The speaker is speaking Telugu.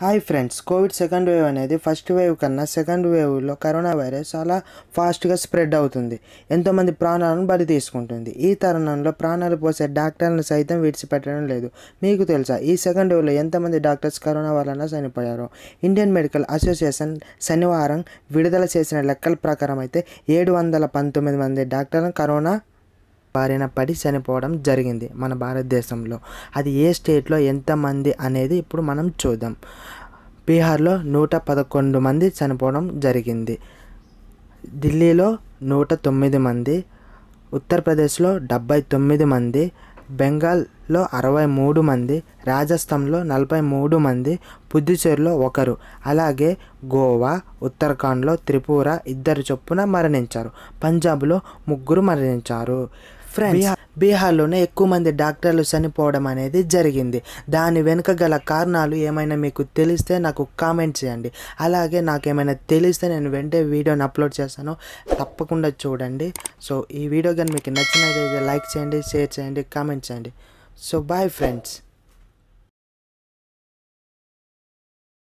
hi friends Covid second wave అనేది ఫస్ట్ వేవ్ కన్నా సెకండ్ వేవ్లో కరోనా వైరస్ చాలా ఫాస్ట్గా స్ప్రెడ్ అవుతుంది ఎంతోమంది ప్రాణాలను బలి తీసుకుంటుంది ఈ తరుణంలో ప్రాణాలు పోసే డాక్టర్లను సైతం విడిచిపెట్టడం లేదు మీకు తెలుసా ఈ సెకండ్ వేవ్లో ఎంతమంది డాక్టర్స్ కరోనా వలన చనిపోయారు ఇండియన్ మెడికల్ అసోసియేషన్ శనివారం విడుదల చేసిన లెక్కల ప్రకారం అయితే ఏడు వందల పంతొమ్మిది మంది డాక్టర్లను కరోనా బారిన పడి చనిపోవడం జరిగింది మన భారతదేశంలో అది ఏ స్టేట్లో ఎంతమంది అనేది ఇప్పుడు మనం చూద్దాం బీహార్లో నూట పదకొండు మంది చనిపోవడం జరిగింది ఢిల్లీలో నూట తొమ్మిది మంది ఉత్తరప్రదేశ్లో డెబ్బై తొమ్మిది మంది బెంగాల్లో అరవై మూడు మంది రాజస్థాన్లో నలభై మూడు మంది పుదుచేరిలో ఒకరు అలాగే గోవా ఉత్తరాఖండ్లో త్రిపుర ఇద్దరు చొప్పున మరణించారు పంజాబ్లో ముగ్గురు మరణించారు ఫ్రెండ్స్ బీహార్లోనే ఎక్కువ మంది డాక్టర్లు చనిపోవడం అనేది జరిగింది దాని వెనుక గల కారణాలు ఏమైనా మీకు తెలిస్తే నాకు కామెంట్ చేయండి అలాగే నాకు ఏమైనా తెలిస్తే నేను వెంటే వీడియోని అప్లోడ్ చేస్తాను తప్పకుండా చూడండి సో ఈ వీడియో కానీ మీకు నచ్చినట్లయితే లైక్ చేయండి షేర్ చేయండి కామెంట్ చేయండి సో బాయ్ ఫ్రెండ్స్